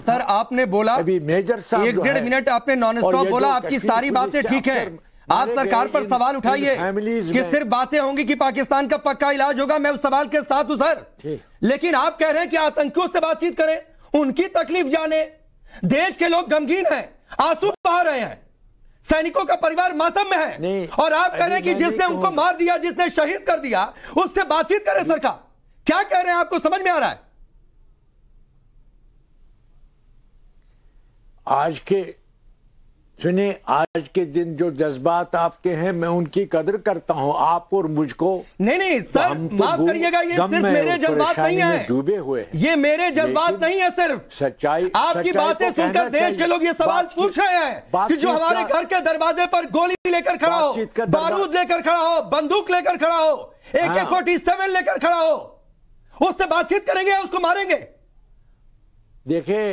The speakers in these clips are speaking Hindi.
सर आपने बोला अभी मेजर साहब एक डेढ़ मिनट आपने नॉन स्टॉप बोला आपकी सारी बातें ठीक है आप सरकार पर सवाल उठाइए कि सिर्फ बातें होंगी कि पाकिस्तान का पक्का इलाज होगा मैं उस सवाल के साथ हूं सर लेकिन आप कह रहे हैं कि आतंकियों से बातचीत करें उनकी तकलीफ जाने देश के लोग गमगीन हैं आंसू बहा रहे हैं सैनिकों का परिवार मातम में है और आप कह रहे हैं कि जिसने उनको तो- मार दिया जिसने शहीद कर दिया उससे बातचीत करें सरकार क्या कह रहे हैं आपको समझ में आ रहा है आज के सुनिए आज के दिन जो जज्बात आपके हैं मैं उनकी कदर करता हूं आप और मुझको नहीं नहीं तो सर तो माफ करिएगा ये सिर्फ मेरे जज्बात नहीं है डूबे हुए ये मेरे जज्बात नहीं है सिर्फ सच्चाई आपकी बातें तो सुनकर देश के लोग ये सवाल पूछ रहे हैं कि जो हमारे घर के दरवाजे पर गोली लेकर खड़ा हो बारूद लेकर खड़ा हो बंदूक लेकर खड़ा हो ए के फोर्टी सेवन लेकर खड़ा हो उससे बातचीत करेंगे उसको मारेंगे देखिए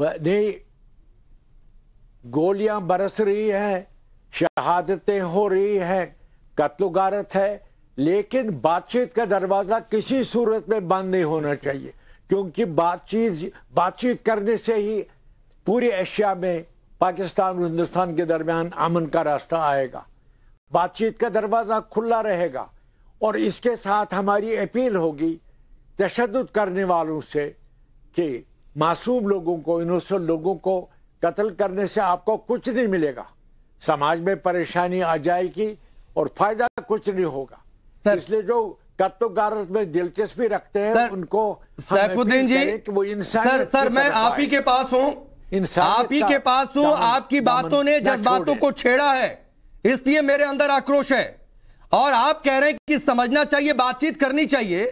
नहीं गोलियां बरस रही हैं शहादतें हो रही हैं कत्ल गारत है लेकिन बातचीत का दरवाजा किसी सूरत में बंद नहीं होना चाहिए क्योंकि बातचीत बातचीत करने से ही पूरी एशिया में पाकिस्तान और हिंदुस्तान के दरमियान अमन का रास्ता आएगा बातचीत का दरवाजा खुला रहेगा और इसके साथ हमारी अपील होगी तशद करने वालों से कि मासूम लोगों को इनोसेंट लोगों को कत्ल करने से आपको कुछ नहीं मिलेगा समाज में परेशानी आ जाएगी और फायदा कुछ नहीं होगा इसलिए जो कत्तो में दिलचस्पी रखते हैं सर, उनको सैफुद्दीन जी वो इंसान सर, सर मैं आप ही के पास हूँ आप ही के पास हूँ आपकी बातों ने बातों को छेड़ा है इसलिए मेरे अंदर आक्रोश है और आप कह रहे हैं कि समझना चाहिए बातचीत करनी चाहिए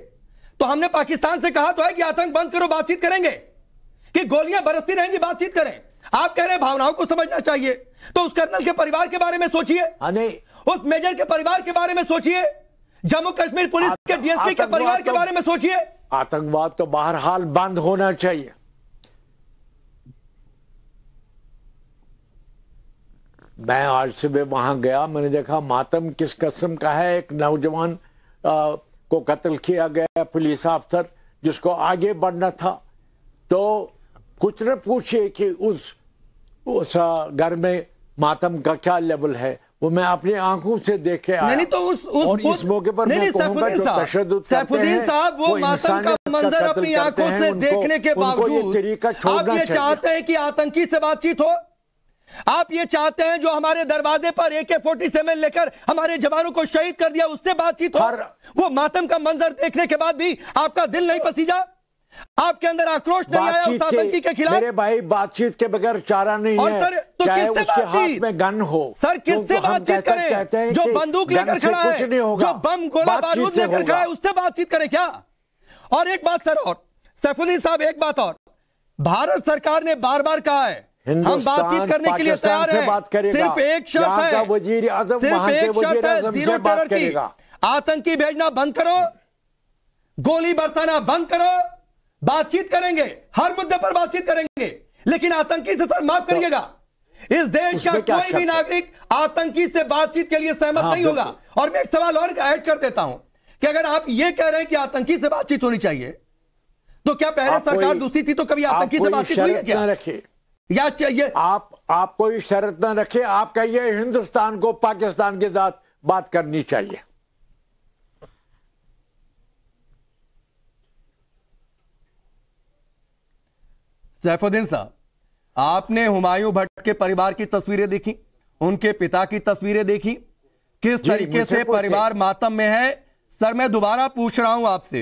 तो हमने पाकिस्तान से कहा तो है कि आतंक बंद करो बातचीत करेंगे कि गोलियां बरसती रहेंगी बातचीत करें आप कह रहे हैं भावनाओं को समझना चाहिए तो उस कर्नल के परिवार के बारे में सोचिए हाँ, उस मेजर के परिवार के बारे में सोचिए जम्मू कश्मीर पुलिस के डीएसपी के परिवार के तो- बारे में सोचिए आतंकवाद तो बहरहाल बंद होना चाहिए मैं आज सुबह वहां गया मैंने देखा मातम किस कस्म का है एक नौजवान को कत्ल किया गया पुलिस अफसर जिसको आगे बढ़ना था तो कुछ न पूछिए कि उस उस घर में मातम का क्या लेवल है वो मैं अपनी आंखों से देखे आया नहीं तो उस, उस और इस मौके पर नहीं, मैं जो तशद सैफुद्दीन साहब वो, वो मातम का मंजर अपनी आंखों से देखने के बावजूद आप ये चाहते हैं कि आतंकी से बातचीत हो आप ये चाहते हैं जो हमारे दरवाजे पर ए के फोर्टी सेवन लेकर हमारे जवानों को शहीद कर दिया उससे बातचीत हो वो मातम का मंजर देखने के बाद भी आपका दिल नहीं पसीजा आपके अंदर आक्रोश नहीं आया उस आतंकी के खिलाफ मेरे भाई बातचीत के बगैर चारा नहीं और सर, तो चाहे उसके हाथ में गन हो सर किससे तो बातचीत करें कहते हैं जो बंदूक लेकर खड़ा है जो बम गोला बारूद लेकर खड़ा है उससे बातचीत करें क्या और एक बात सर और सैफुद्दीन साहब एक बात और भारत सरकार ने बार बार कहा है हम बातचीत करने के लिए तैयार हैं सिर्फ एक शर्त है वजीर आजम सिर्फ एक शर्त है जीरो टेरर की आतंकी भेजना बंद करो गोली बरसाना बंद करो बातचीत करेंगे हर मुद्दे पर बातचीत करेंगे लेकिन आतंकी से सर माफ तो करिएगा इस देश का कोई भी नागरिक आतंकी से बातचीत के लिए सहमत हाँ, नहीं होगा और मैं एक सवाल और ऐड कर देता हूं कि अगर आप ये कह रहे हैं कि आतंकी से बातचीत होनी चाहिए तो क्या पहले सरकार दूसरी थी तो कभी आतंकी से बातचीत हुई है क्या रखिए या चाहिए आप आप कोई शर्त न रखे आप कहिए हिंदुस्तान को पाकिस्तान के साथ बात करनी चाहिए सैफुद्दीन साहब आपने हुमायूं भट्ट के परिवार की तस्वीरें देखी उनके पिता की तस्वीरें देखी किस तरीके से परिवार मातम में है सर मैं दोबारा पूछ रहा हूं आपसे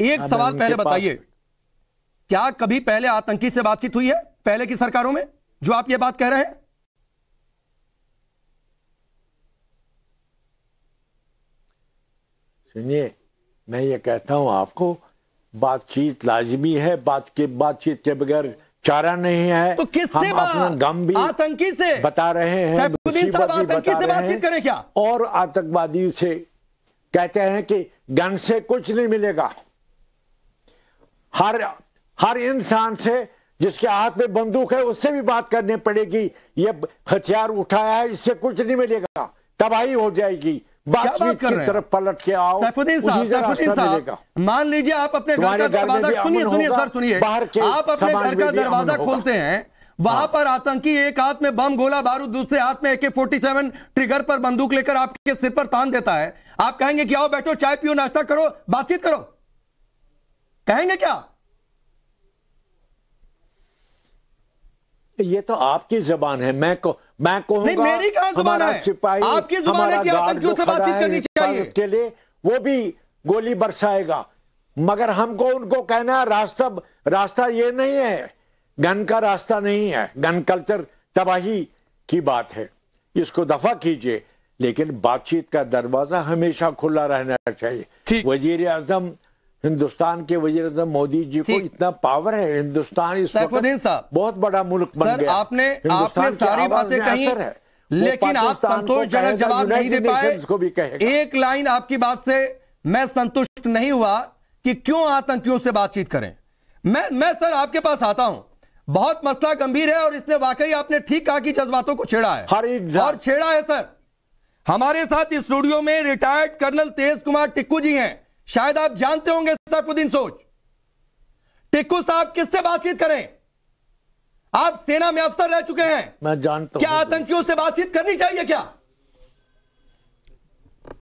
एक हाँ, सवाल पहले बताइए क्या कभी पहले आतंकी से बातचीत हुई है पहले की सरकारों में जो आप ये बात कह रहे हैं सुनिए मैं ये कहता हूं आपको बातचीत लाजमी है बात के बातचीत के बगैर चारा नहीं है तो किससे हम अपना गम भी आतंकी से बता रहे हैं आतंकी से बातचीत करें क्या और आतंकवादी से कहते हैं कि गन से कुछ नहीं मिलेगा हर हर इंसान से जिसके हाथ में बंदूक है उससे भी बात करनी पड़ेगी ये हथियार उठाया है इससे कुछ नहीं मिलेगा तबाही हो जाएगी बातचीत की तरफ पलट के आओ सैफुद्दीन साहब मान लीजिए आप अपने घर का दरवाजा सुनिए सुनिए सर सुनिए आप अपने घर का दरवाजा खोलते हैं वहां हाँ। पर आतंकी एक हाथ में बम गोला बारूद दूसरे हाथ में एके फोर्टी सेवन ट्रिगर पर बंदूक लेकर आपके सिर पर तान देता है आप कहेंगे कि आओ बैठो चाय पियो नाश्ता करो बातचीत करो कहेंगे क्या ये तो आपकी जबान है मैं को मैं कहूँगा मेरी कहा सिपाही आपकी जुबान जो है चाहिए। के लिए वो भी गोली बरसाएगा मगर हमको उनको कहना है रास्ता रास्ता ये नहीं है गन का रास्ता नहीं है गन कल्चर तबाही की बात है इसको दफा कीजिए लेकिन बातचीत का दरवाजा हमेशा खुला रहना चाहिए वजीर आजम हिंदुस्तान के वजीर मोदी जी को इतना पावर है हिंदुस्तान इस वक्त बहुत बड़ा मुल्क बन गया आपने आपने सारी बातें कही लेकिन आप संतोषजनक जवाब नहीं दे पाए एक लाइन आपकी बात से मैं संतुष्ट नहीं हुआ कि क्यों आतंकियों से बातचीत करें मैं मैं सर आपके पास आता हूं बहुत मसला गंभीर है और इसने वाकई आपने ठीक कहा कि जज्बातों को छेड़ा है हर और छेड़ा है सर हमारे साथ स्टूडियो में रिटायर्ड कर्नल तेज कुमार टिक्कू जी हैं शायद आप जानते होंगे सैफुद्दीन सोच टिक्कू साहब किससे बातचीत करें आप सेना में अफसर रह चुके हैं मैं जानता हूं क्या आतंकियों से बातचीत करनी चाहिए क्या